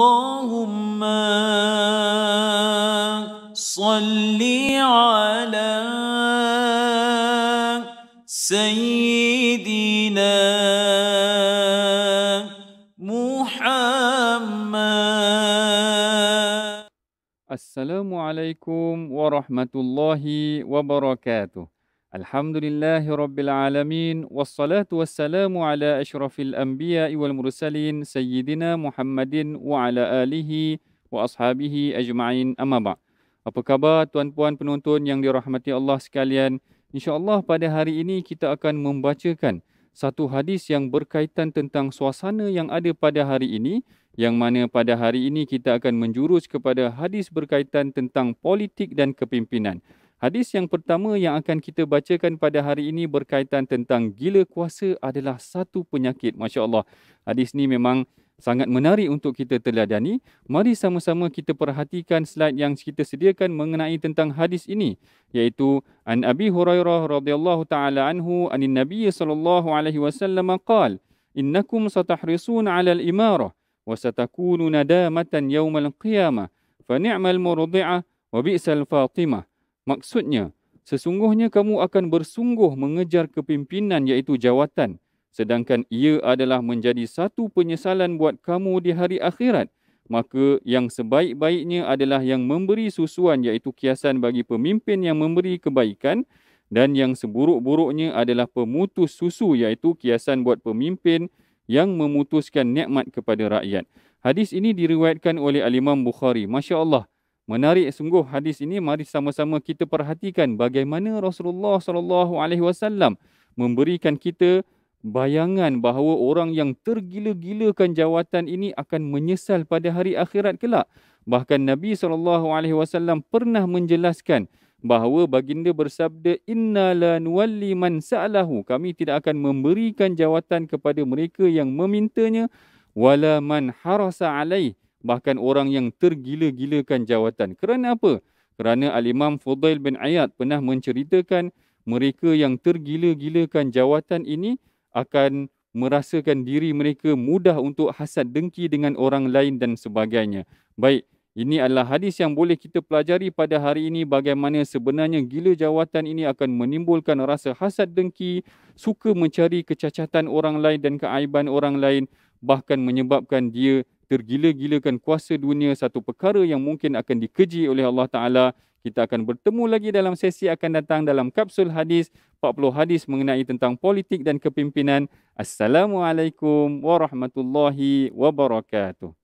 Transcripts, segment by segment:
اللهم صل على سيدنا محمد السلام عليكم ورحمة الله وبركاته Alhamdulillahi Rabbil Alamin Wassalatu wassalamu ala ashrafil anbiya wal mursalin Sayyidina Muhammadin wa ala alihi wa ashabihi ajma'in amma ba' Apa khabar tuan-puan penonton yang dirahmati Allah sekalian InsyaAllah pada hari ini kita akan membacakan satu hadis yang berkaitan tentang suasana yang ada pada hari ini yang mana pada hari ini kita akan menjurus kepada hadis berkaitan tentang politik dan kepimpinan. Hadis yang pertama yang akan kita bacakan pada hari ini berkaitan tentang gila kuasa adalah satu penyakit. Masya Allah, hadis ini memang sangat menarik untuk kita teladani. Mari sama-sama kita perhatikan slide yang kita sediakan mengenai tentang hadis ini iaitu An Abi Hurairah radhiyallahu taala anhu An Nabi sallallahu alaihi wasallam qaal innakum satahrisun 'ala al-imarah wa satakunu nadamatan yawm al-qiyamah fa ni'mal murdi'ah wa bi'sal fatimah Maksudnya, sesungguhnya kamu akan bersungguh mengejar kepimpinan iaitu jawatan. Sedangkan ia adalah menjadi satu penyesalan buat kamu di hari akhirat. Maka yang sebaik-baiknya adalah yang memberi susuan iaitu kiasan bagi pemimpin yang memberi kebaikan dan yang seburuk-buruknya adalah pemutus susu iaitu kiasan buat pemimpin yang memutuskan nikmat kepada rakyat. Hadis ini diriwayatkan oleh alimam Bukhari. Masya Allah, Menarik sungguh hadis ini mari sama-sama kita perhatikan bagaimana Rasulullah sallallahu alaihi wasallam memberikan kita bayangan bahawa orang yang tergila-gilakan jawatan ini akan menyesal pada hari akhirat kelak. Bahkan Nabi sallallahu alaihi wasallam pernah menjelaskan bahawa baginda bersabda inna la nuwalli man sa'alahu kami tidak akan memberikan jawatan kepada mereka yang memintanya wala man harasa alaihi bahkan orang yang tergila-gilakan jawatan. Kerana apa? Kerana Al-Imam Fudail bin Ayat pernah menceritakan mereka yang tergila-gilakan jawatan ini akan merasakan diri mereka mudah untuk hasad dengki dengan orang lain dan sebagainya. Baik, ini adalah hadis yang boleh kita pelajari pada hari ini bagaimana sebenarnya gila jawatan ini akan menimbulkan rasa hasad dengki, suka mencari kecacatan orang lain dan keaiban orang lain bahkan menyebabkan dia tergila-gilakan kuasa dunia satu perkara yang mungkin akan dikeji oleh Allah Ta'ala. Kita akan bertemu lagi dalam sesi akan datang dalam kapsul hadis 40 hadis mengenai tentang politik dan kepimpinan. Assalamualaikum warahmatullahi wabarakatuh.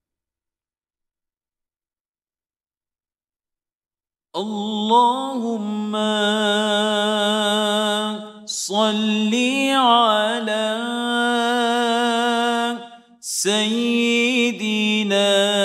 Allahumma صل ala Sayyid. 你的。